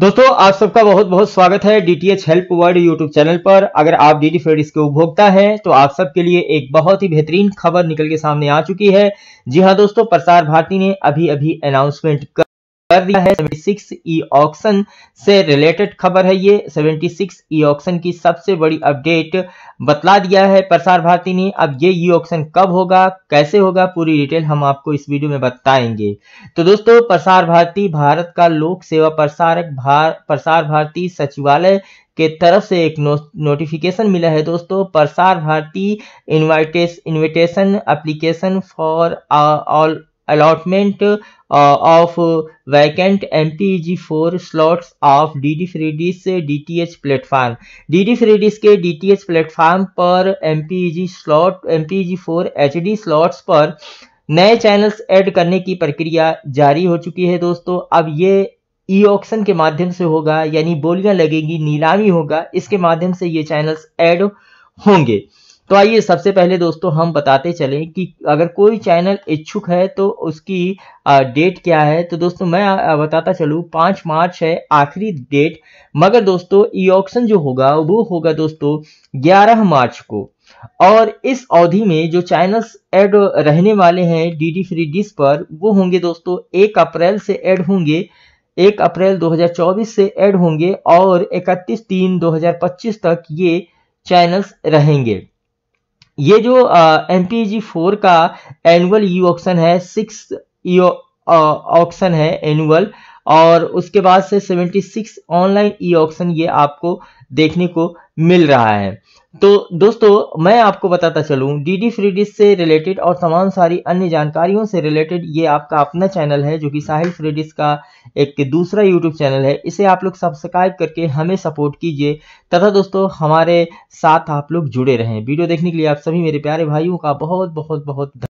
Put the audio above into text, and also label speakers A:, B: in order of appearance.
A: दोस्तों आप सबका बहुत बहुत स्वागत है DTH help world YouTube channel पर अगर आप टी फ्रेडिस के उपभोक्ता हैं तो आप सबके लिए एक बहुत ही बेहतरीन खबर निकल के सामने आ चुकी है जी हाँ दोस्तों प्रसार भारती ने अभी अभी अनाउंसमेंट कर कर दिया है 76 ई ऑक्शन से रिलेटेड खबर है ये 76 ई ऑक्शन की सबसे बड़ी अपडेट बतला दिया है प्रसार भारती ने अब ये ई e ऑक्शन कब होगा कैसे होगा पूरी डिटेल हम आपको इस वीडियो में बताएंगे तो दोस्तों प्रसार भारती भारत का लोक सेवा प्रसारक भार, प्रसार भारती सचिवालय के तरफ से एक नो, नोटिफिकेशन मिला है दोस्तों Prasar Bharati invites invitation application for all allotment uh, of uh, vacant MPEG4 slots of D free dish DTH platform D free dish के DTH प्लेटफार्म पर MPEG slot MPEG4 HD slots पर नए चैनल्स ऐड करने की प्रक्रिया जारी हो चुकी है दोस्तों अब ये ई ऑक्शन के माध्यम से होगा यानी बोलियां लगेगी नीलामी होगा इसके माध्यम से ये चैनल्स ऐड होंगे तो आइए सबसे पहले दोस्तों हम बताते चलें कि अगर कोई चैनल इच्छुक है तो उसकी डेट क्या है तो दोस्तों मैं बताता चलूँ पाँच मार्च है आखिरी डेट मगर दोस्तों ई ऑक्शन जो होगा वो होगा दोस्तों ग्यारह मार्च को और इस अवधि में जो चैनल्स ऐड रहने वाले हैं डीडी फ्री डिस पर वो होंगे दोस्तों एक अप्रैल से ऐड होंगे एक अप्रैल 2024 से ऐड होंगे और 31 तीन 2025 तक ये चैनल्स रहेंगे ये जो एम पी जी फोर का एनुअल ई ऑप्शन है सिक्स ई ऑप्शन है एनुअल और उसके बाद से 76 ऑनलाइन ई ऑक्शन ये आपको देखने को मिल रहा है तो दोस्तों मैं आपको बताता चलूँ डी डी फ्री से रिलेटेड और तमाम सारी अन्य जानकारियों से रिलेटेड ये आपका अपना चैनल है जो कि साहिल फ्रीडिस का एक दूसरा यूट्यूब चैनल है इसे आप लोग सब्सक्राइब करके हमें सपोर्ट कीजिए तथा दोस्तों हमारे साथ आप लोग जुड़े रहें वीडियो देखने के लिए आप सभी मेरे प्यारे भाइयों का बहुत बहुत बहुत